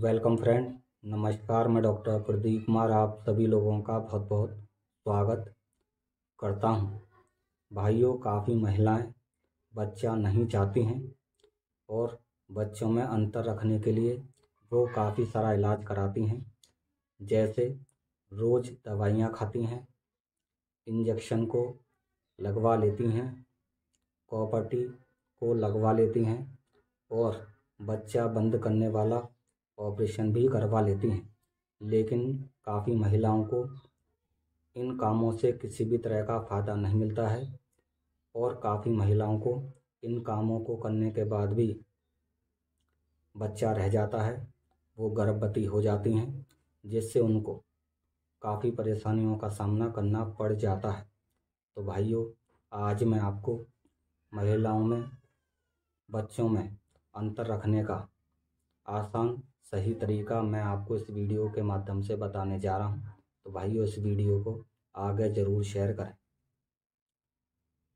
welcome friend नमस्कार मैं doctor Pradeep Kumar आप सभी लोगों का बहुत बहुत स्वागत करता हूं भाइयों काफ़ी महिलाएं बच्चा नहीं चाहती हैं और बच्चों में अंतर रखने के लिए वो काफ़ी सारा इलाज कराती हैं जैसे रोज़ दवाइयाँ खाती हैं इंजेक्शन को लगवा लेती हैं कॉपर्टी को लगवा लेती हैं और बच्चा बंद करने वाला ऑपरेशन भी करवा लेती हैं लेकिन काफ़ी महिलाओं को इन कामों से किसी भी तरह का फ़ायदा नहीं मिलता है और काफ़ी महिलाओं को इन कामों को करने के बाद भी बच्चा रह जाता है वो गर्भवती हो जाती हैं जिससे उनको काफ़ी परेशानियों का सामना करना पड़ जाता है तो भाइयों आज मैं आपको महिलाओं में बच्चों में अंतर रखने का आसान सही तरीका मैं आपको इस वीडियो के माध्यम से बताने जा रहा हूँ तो भाइयों इस वीडियो को आगे ज़रूर शेयर करें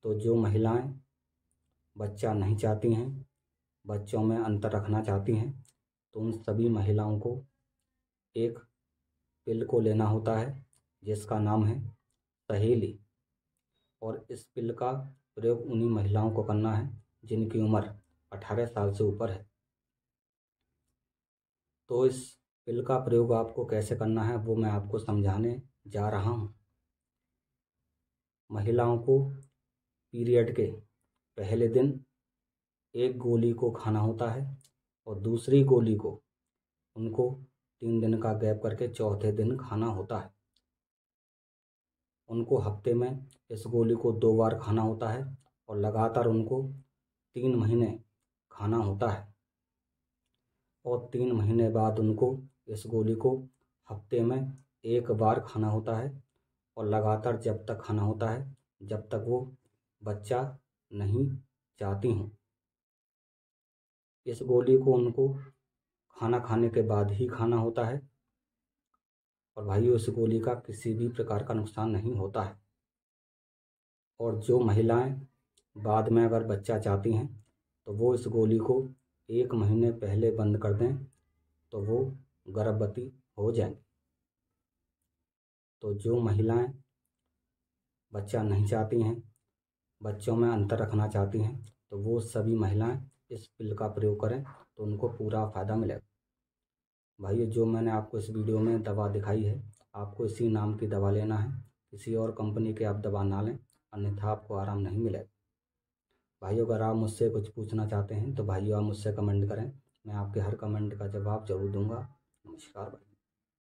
तो जो महिलाएं बच्चा नहीं चाहती हैं बच्चों में अंतर रखना चाहती हैं तो उन सभी महिलाओं को एक पिल को लेना होता है जिसका नाम है सहेली और इस पिल का प्रयोग उन्हीं महिलाओं को करना है जिनकी उम्र अठारह साल से ऊपर है तो इस पिल का प्रयोग आपको कैसे करना है वो मैं आपको समझाने जा रहा हूँ महिलाओं को पीरियड के पहले दिन एक गोली को खाना होता है और दूसरी गोली को उनको तीन दिन का गैप करके चौथे दिन खाना होता है उनको हफ्ते में इस गोली को दो बार खाना होता है और लगातार उनको तीन महीने खाना होता है और तीन महीने बाद उनको इस गोली को हफ्ते में एक बार खाना होता है और लगातार जब तक खाना होता है जब तक वो बच्चा नहीं चाहती हूँ इस गोली को उनको खाना खाने के बाद ही खाना होता है और भाई उस गोली का किसी भी प्रकार का नुकसान नहीं होता है और जो महिलाएं बाद में अगर बच्चा चाहती हैं तो वो इस गोली को एक महीने पहले बंद कर दें तो वो गर्भवती हो जाएंगी तो जो महिलाएं बच्चा नहीं चाहती हैं बच्चों में अंतर रखना चाहती हैं तो वो सभी महिलाएं इस पिल का प्रयोग करें तो उनको पूरा फ़ायदा मिलेगा भाई जो मैंने आपको इस वीडियो में दवा दिखाई है आपको इसी नाम की दवा लेना है किसी और कंपनी की आप दवा ना लें अन्यथा आपको आराम नहीं मिलेगा भाइयों अगर आप मुझसे कुछ पूछना चाहते हैं तो भाइयों आप मुझसे कमेंट करें मैं आपके हर कमेंट का जवाब जरूर दूंगा नमस्कार भाई